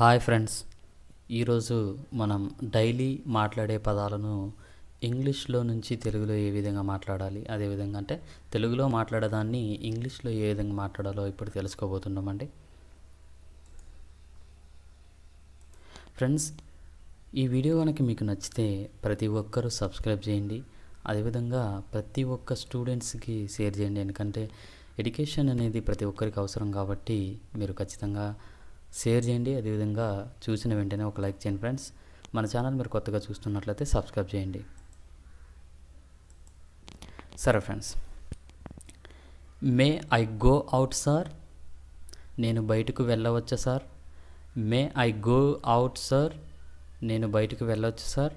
Hi friends ఈరోజు మనం daily మాట్లాడే పదాలను ఇంగ్లీష్లో నుంచి తెలుగులో ఏ విధంగా మాట్లాడాలి అదేవిధంగా అంటే తెలుగులో మాట్లాడేదాన్ని ఇంగ్లీష్లో ఏ విధంగా మాట్లాడాలో ఇప్పుడు తెలుసుకోబోతున్నామండి ఫ్రెండ్స్ ఈ వీడియో కనుక మీకు నచ్చితే ప్రతి ఒక్కరూ సబ్స్క్రైబ్ చేయండి అదేవిధంగా ప్రతి ఒక్క స్టూడెంట్స్కి షేర్ చేయండి ఎందుకంటే ఎడ్యుకేషన్ అనేది ప్రతి ఒక్కరికి అవసరం కాబట్టి మీరు ఖచ్చితంగా షేర్ చేయండి అదేవిధంగా చూసిన వెంటనే ఒక లైక్ చేయండి ఫ్రెండ్స్ మన ఛానల్ మీరు కొత్తగా చూస్తున్నట్లయితే సబ్స్క్రైబ్ చేయండి సరే friends may I go out sir నేను బయటకు వెళ్ళవచ్చా sir may I go out sir నేను బయటకు వెళ్ళవచ్చు sir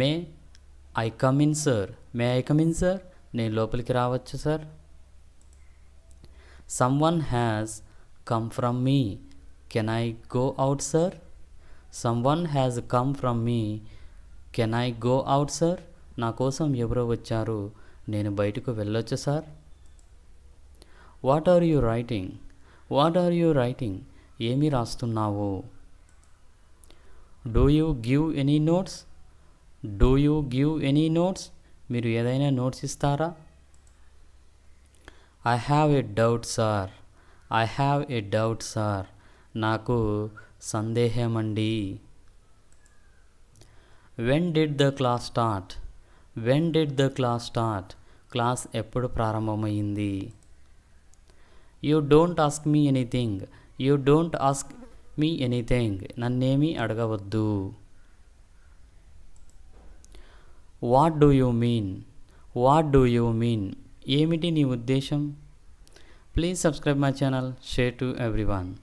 may I come in sir may I come in sir నేను లోపలికి రావచ్చు sir someone has come from me. Can I go out, sir? Someone has come from me. Can I go out sir నా కోసం ఎవరో వచ్చారు నేను బయటకు వెళ్ళొచ్చు sir what are you writing what are you writing ఏమి రాస్తున్నావు do you give any notes do you give any notes మీరు ఏదైనా నోట్స్ ఇస్తారా I have a doubt sir I have a doubt sir నాకు సందేహమండి when did the class start when did the class start class ఎప్పుడు ప్రారంభమైంది you don't ask me anything you don't ask me anything నన్నేమీ అడగవద్దు what do you mean what do you mean ఏమిటి నీ ఉద్దేశం Please subscribe my channel, share to everyone.